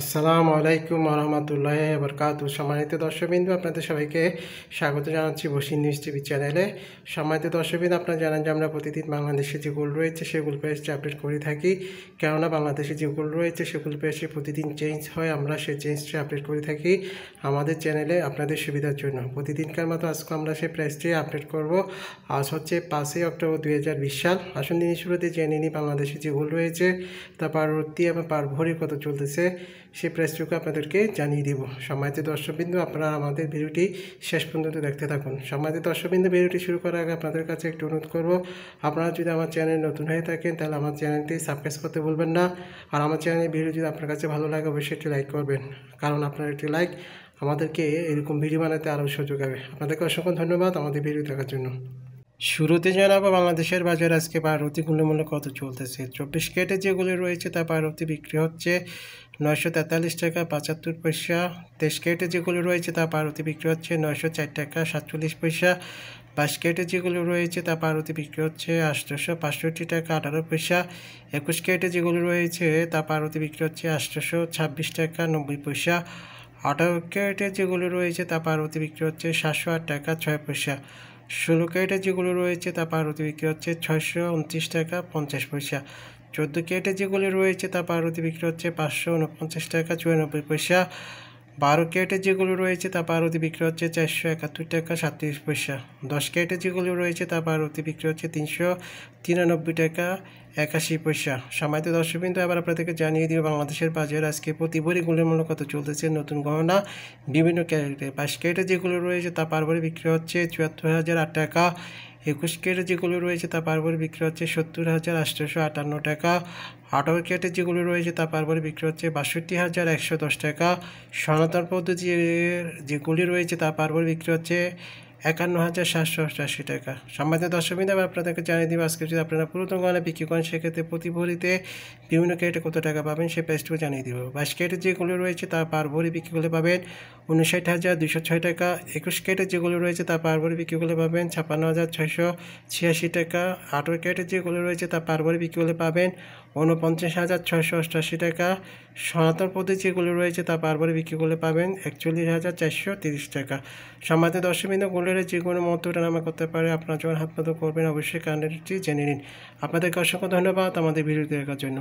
আসসালামু আলাইকুম আহমতুল্লাহ বরকাত সম্মানিত দর্শকবিন্দু আপনাদের সবাইকে স্বাগত জানাচ্ছি বসিন নিউজ টিভি চ্যানেলে সম্মানিত দর্শকবিন্দু আপনারা জানেন যে আমরা প্রতিদিন বাংলাদেশে যে গোল রয়েছে সেগুলো পেজটি আপডেট করে থাকি কেননা বাংলাদেশে যে গোল রয়েছে সেগুলো পেজটি প্রতিদিন চেঞ্জ হয় আমরা সেই চেঞ্জটি আপডেট করে থাকি আমাদের চ্যানেলে আপনাদের সুবিধার জন্য প্রতিদিনকার মতো আজকে আমরা সেই প্রাইসটি আপডেট করব আজ হচ্ছে পাঁচই অক্টোবর দুই সাল আসুন দিন শুরুতে জেনে নিই বাংলাদেশে যে গোল রয়েছে তা রত্তি এবং পারভরি কত চলতেছে সেই প্রাইসটুকু আপনাদেরকে জানিয়ে দেব সম্মানিত দর্শকবৃন্দু আপনারা আমাদের ভিডিওটি শেষ পর্যন্ত দেখতে থাকুন সম্মানিত দর্শকবৃন্দু ভিডিওটি শুরু করার আগে আপনাদের কাছে একটু অনুরোধ করব আপনারা যদি আমার চ্যানেল নতুন হয়ে থাকেন তাহলে আমার চ্যানেলটি সাবস্ক্রাইব করতে বলবেন না আর আমার চ্যানেলের ভিডিও যদি আপনার কাছে ভালো লাগে অবশ্যই একটি লাইক করবেন কারণ আপনার একটি লাইক আমাদেরকে এরকম ভিডিও বানাতে আরও সুযোগ হবে আপনাদেরকে অসংখ্য ধন্যবাদ আমাদের ভিডিও দেখার জন্য শুরুতে জানাবো বাংলাদেশের বাজার আজকে পাউরুটিগুলো মূল্য কত চলতেছে চব্বিশ কেটে যেগুলো রয়েছে তা পাউরুটি বিক্রি হচ্ছে নয়শো তেতাল্লিশ টাকা পঁচাত্তর পয়সা তেইশ কেটে যেগুলো রয়েছে তা পারতি বিক্রি হচ্ছে নয়শো চার টাকা সাতচল্লিশ পয়সা বাইশ কেটে যেগুলো রয়েছে তা পারতি বিক্রি হচ্ছে আষ্টশো পাঁচষট্টি টাকা আঠারো পয়সা একুশ কেটে যেগুলো রয়েছে তা পারতি বিক্রি হচ্ছে আষ্টশো ছাব্বিশ টাকা নব্বই পয়সা আঠারো ক্যারেটে যেগুলো রয়েছে তা পারতি বিক্রি হচ্ছে সাতশো আট টাকা ছয় পয়সা ষোলো যেগুলো রয়েছে তা পাউরুটি বিক্রি হচ্ছে ছয়শো উনত্রিশ টাকা পঞ্চাশ পয়সা চোদ্দো ক্যারেটে যেগুলো রয়েছে তা পাউরুটি বিক্রি হচ্ছে পাঁচশো উনপঞ্চাশ টাকা চুরানব্বই পয়সা বারো ক্যারেটে যেগুলো রয়েছে তা বারোতে বিক্রি হচ্ছে চারশো একাত্তর টাকা সাতত্রিশ পয়সা দশ ক্যারেটে যেগুলো রয়েছে তা বারোতে বিক্রি হচ্ছে তিনশো তিরানব্বই টাকা একাশি পয়সা সামান্য দর্শকবিন্দু আবার আপনাদেরকে জানিয়ে দিই বাংলাদেশের বাজার আজকে প্রতি ভরিগুলোর মূল্য কত চলতেছে নতুন গহনা বিভিন্ন ক্যারেটে বাইশ ক্যারেটে যেগুলো রয়েছে তা পারবারে বিক্রি হচ্ছে চুয়াত্তর হাজার আট টাকা একুশকের যেগুলো রয়েছে তা পারবার বিক্রি হচ্ছে সত্তর হাজার আটশোশো আটান্ন টাকা আঠারো কেটে যেগুলো রয়েছে তা পারবার বিক্রি হচ্ছে বাষট্টি হাজার একশো দশ টাকা সনাতন পদ্ধতি যেগুলি রয়েছে তা পারবার বিক্রি হচ্ছে একান্ন হাজার সাতশো অষ্টাশি টাকা সম্মানিত দর্শক আমি আপনাদেরকে জানিয়ে দিব আজকে যদি আপনারা পুরাতন গহনা বিক্রি করেন সেক্ষেত্রে প্রতি ভরিতে বিভিন্ন ক্যারেটে কত টাকা পাবেন সেই প্রাইসটিও জানিয়ে দিব বাইশ ক্যারেটে যেগুলো রয়েছে তা পার ভরি বিক্রি করলে পাবেন উনষাট হাজার দুশো ছয় টাকা একুশ ক্যারেটে যেগুলো রয়েছে তা পার ভরি বিক্রি করলে পাবেন ছাপ্পান্ন হাজার ছয়শো ছিয়াশি টাকা আঠেরো ক্যারেটে যেগুলো রয়েছে তা পার ভরি বিক্রি করলে পাবেন উনপঞ্চাশ হাজার ছয়শো অষ্টাশি টাকা সনাতন পদ্ধতি যেগুলো রয়েছে তা বারবারে বিক্রি করলে পাবেন একচল্লিশ হাজার চারশো তিরিশ টাকা দশ দশমিন্দু গোল্ডের যে কোনো মতো নামা করতে পারে আপনার যখন হাত পাতো করবেন অবশ্যই কানেরটি জেনে নিন আপনাদেরকে অসংখ্য ধন্যবাদ আমাদের ভিডিও দেখার জন্য